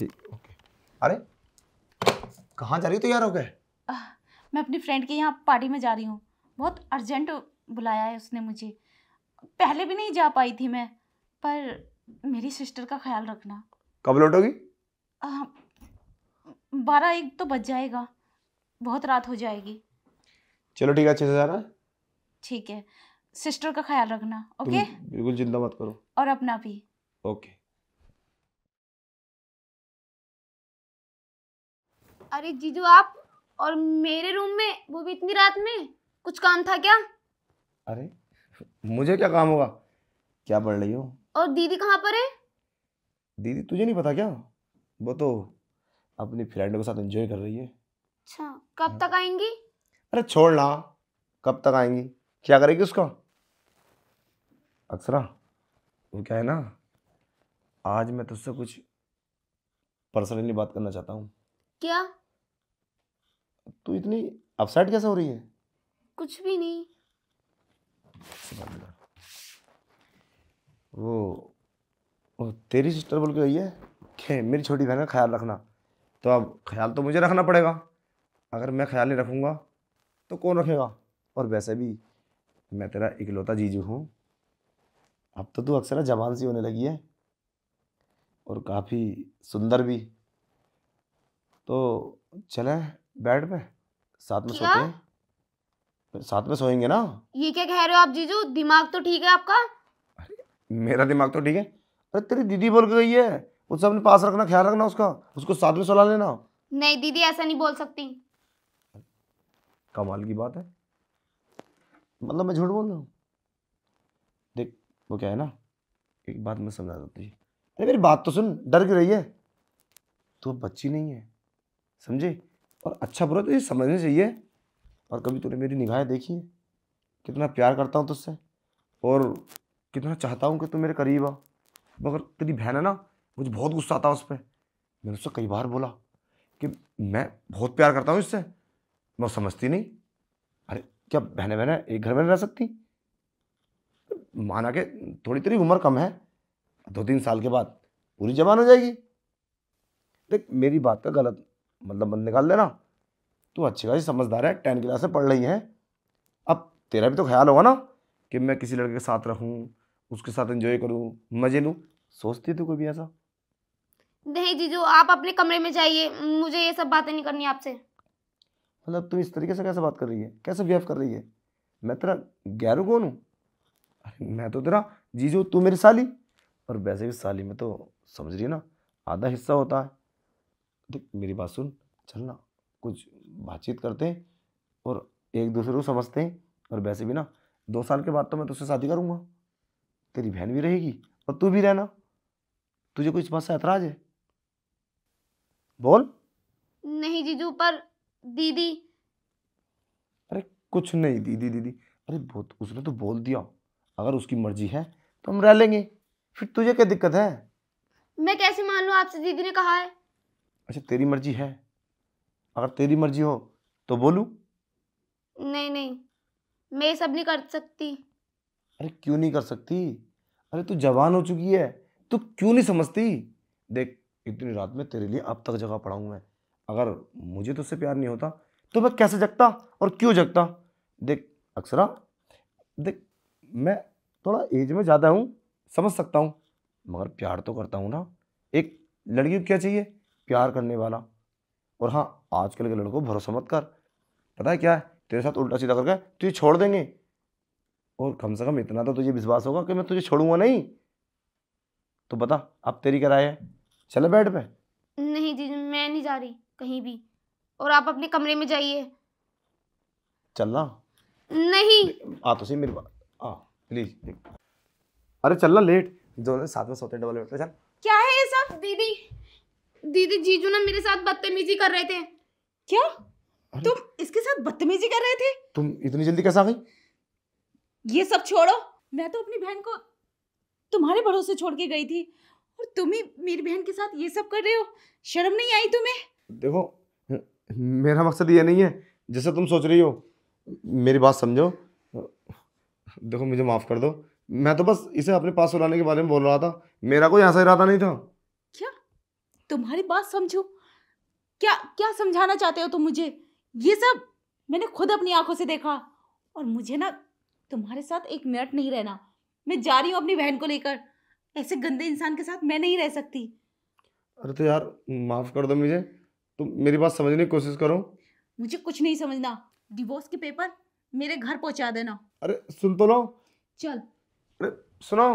ठीक ओके अरे कहाँ जा रही हो तैयार हो गए मैं अपनी फ्रेंड के यहाँ पार्टी में जा रही हूँ बहुत अर्जेंट बुलाया है उसने मुझे पहले भी नहीं जा पाई थी मैं पर मेरी सिस्टर का ख्याल रखना कब लौटोगी बारह एक तो बज जाएगा बहुत रात हो जाएगी चलो ठीक है अच्छे से जा जाना ठीक है सिस्टर का ख्याल रखना ओके बिल्कुल चिंता मत करो और अपना भी ओके अरे जीजू आप और मेरे रूम में वो भी इतनी रात में कुछ काम था क्या अरे मुझे क्या काम होगा क्या पढ़ रही हो और दीदी कहाँ पर है दीदी तुझे नहीं पता क्या वो तो अपनी फ्रेंड के साथ एंजॉय कर रही है अच्छा कब तक आएंगी अरे छोड़ ना कब तक आएंगी क्या करेगी उसका अक्सरा वो क्या है ना आज मैं तुझसे कुछ पर्सनली बात करना चाहता हूँ क्या तू इतनी अपसेट कैसे हो रही है कुछ भी नहीं वो, वो तेरी सिस्टर बोल के गई है खे मेरी छोटी बहन का ख्याल रखना तो अब ख्याल तो मुझे रखना पड़ेगा अगर मैं ख्याल नहीं रखूँगा तो कौन रखेगा और वैसे भी मैं तेरा इकलौता जीजू हूँ अब तो तू अक्सर जवान सी होने लगी है और काफ़ी सुंदर भी तो चलें बेड पे साथ में सोते हैं साथ में सोएंगे ना ये क्या कह रहे हो आप जीजू दिमाग तो ठीक है आपका मेरा दिमाग तो ठीक है अरे तेरी दीदी बोल गई है उसे अपने पास रखना ख्याल रखना उसका उसको साथ में सुला लेना नहीं दीदी ऐसा नहीं बोल सकती कमाल की बात है मतलब मैं झूठ बोल रहा हूँ देख वो क्या है ना एक बात मैं समझा देती है अरे मेरी बात तो सुन डर के रही है तू बच्ची नहीं है समझे और अच्छा बुरा तो ये समझना चाहिए और कभी तूने मेरी निगाहें देखी है कितना प्यार करता हूँ तुझसे और कितना चाहता हूँ कि तू मेरे करीब आ मगर तेरी बहन है ना मुझे बहुत गुस्सा आता है उस पर मैंने उससे कई बार बोला कि मैं बहुत प्यार करता हूँ इससे मैं समझती नहीं अरे क्या बहने बहने एक घर में रह सकती माना के थोड़ी तेरी उम्र कम है दो तीन साल के बाद पूरी जवान हो जाएगी देख मेरी बात का गलत मतलब मत निकाल देना तू अच्छी खासी समझदार है टेन क्लास में पढ़ रही है अब तेरा भी तो ख्याल होगा ना कि मैं किसी लड़के के साथ रहूँ उसके साथ एंजॉय करूँ मज़े लूँ सोचती तू कभी ऐसा नहीं जीजो आप अपने कमरे में जाइए मुझे ये सब बातें नहीं करनी आपसे मतलब तुम इस तरीके से कैसे बात कर रही है कैसे बिहेव कर रही है मैं तेरा गैरू कौन हूँ अरे मैं तो तेरा जीजू तू मेरी साली और वैसे भी साली में तो समझ रही है ना आधा हिस्सा होता है देख मेरी बात सुन चलना कुछ बातचीत करते हैं और एक दूसरे को समझते हैं और वैसे भी ना दो साल के बाद तो मैं तुझसे शादी करूँगा तेरी बहन भी रहेगी और तू भी रहना तुझे कुछ बात से ऐतराज है बोल नहीं जीजू पर दीदी अरे कुछ नहीं दीदी दीदी अरे बहुत उसने तो बोल दिया अगर उसकी मर्जी है तो हम रह लेंगे फिर तुझे क्या दिक्कत है मैं कैसे मान लू आपसे दीदी ने कहा है अच्छा तेरी मर्जी है अगर तेरी मर्जी हो तो बोलू नहीं नहीं मैं सब नहीं कर सकती अरे क्यों नहीं कर सकती अरे तू जवान हो चुकी है तू क्यों नहीं समझती देख इतनी रात में तेरे लिए अब तक जगह हूं मैं अगर मुझे तुझसे प्यार नहीं होता तो मैं कैसे जगता और क्यों जगता देख अक्सरा देख मैं थोड़ा एज में ज़्यादा हूँ समझ सकता हूँ मगर प्यार तो करता हूँ ना एक लड़की को क्या चाहिए प्यार करने वाला और हाँ आजकल के लड़कों भरोसा मत कर पता है क्या है तेरे साथ उल्टा सीधा करके तुझे छोड़ देंगे और कम से कम इतना तो तुझे विश्वास होगा कि मैं तुझे छोड़ूंगा नहीं तो बता अब तेरी क्या राय है चले बेड पे नहीं जी मैं नहीं जा रही कहीं भी और आप अपने कमरे में जाइए चलना नहीं आ तो सही मेरे पास आ प्लीज अरे चलना लेट जो साथ में सोते डबल बेड पे चल क्या है ये सब दीदी दीदी जीजू ना मेरे साथ बदतमीजी कर रहे थे क्या तुम इसके साथ बदतमीजी कर रहे थे तुम इतनी जल्दी कैसे आ गई ये सब छोड़ो मैं तो अपनी बहन को तुम्हारे भरोसे छोड़ के गई थी और तुम ही मेरी बहन के साथ ये सब कर रहे हो शर्म नहीं आई तुम्हें देखो मेरा मकसद ये नहीं है जैसे तुम सोच रही हो मेरी बात समझो देखो मुझे माफ़ कर दो मैं तो बस इसे अपने पास बुलाने के बारे में बोल रहा था मेरा कोई ऐसा इरादा नहीं था तुम्हारी बात समझो क्या क्या समझाना चाहते हो तुम मुझे ये सब मैंने खुद अपनी आंखों से देखा और मुझे ना तुम्हारे साथ एक मिनट नहीं रहना मैं जा रही हूँ अपनी बहन को लेकर ऐसे गंदे इंसान के साथ मैं नहीं रह सकती अरे तो यार माफ़ कर दो मुझे तुम मेरी बात समझने की कोशिश करो मुझे कुछ नहीं समझना डिवोर्स के पेपर मेरे घर पहुंचा देना अरे सुन तो लो चल अरे सुनो